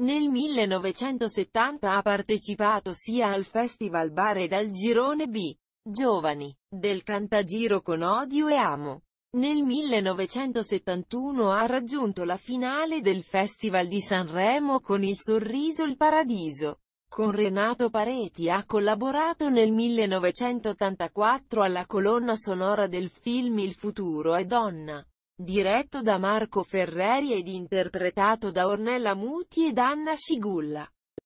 Nel 1970 ha partecipato sia al Festival Bar ed al Girone B. Giovani, del Cantagiro con Odio e Amo. Nel 1971 ha raggiunto la finale del Festival di Sanremo con il Sorriso il Paradiso. Con Renato Pareti ha collaborato nel 1984 alla colonna sonora del film Il futuro è donna. Diretto da Marco Ferreri ed interpretato da Ornella Muti ed Anna Scigulla.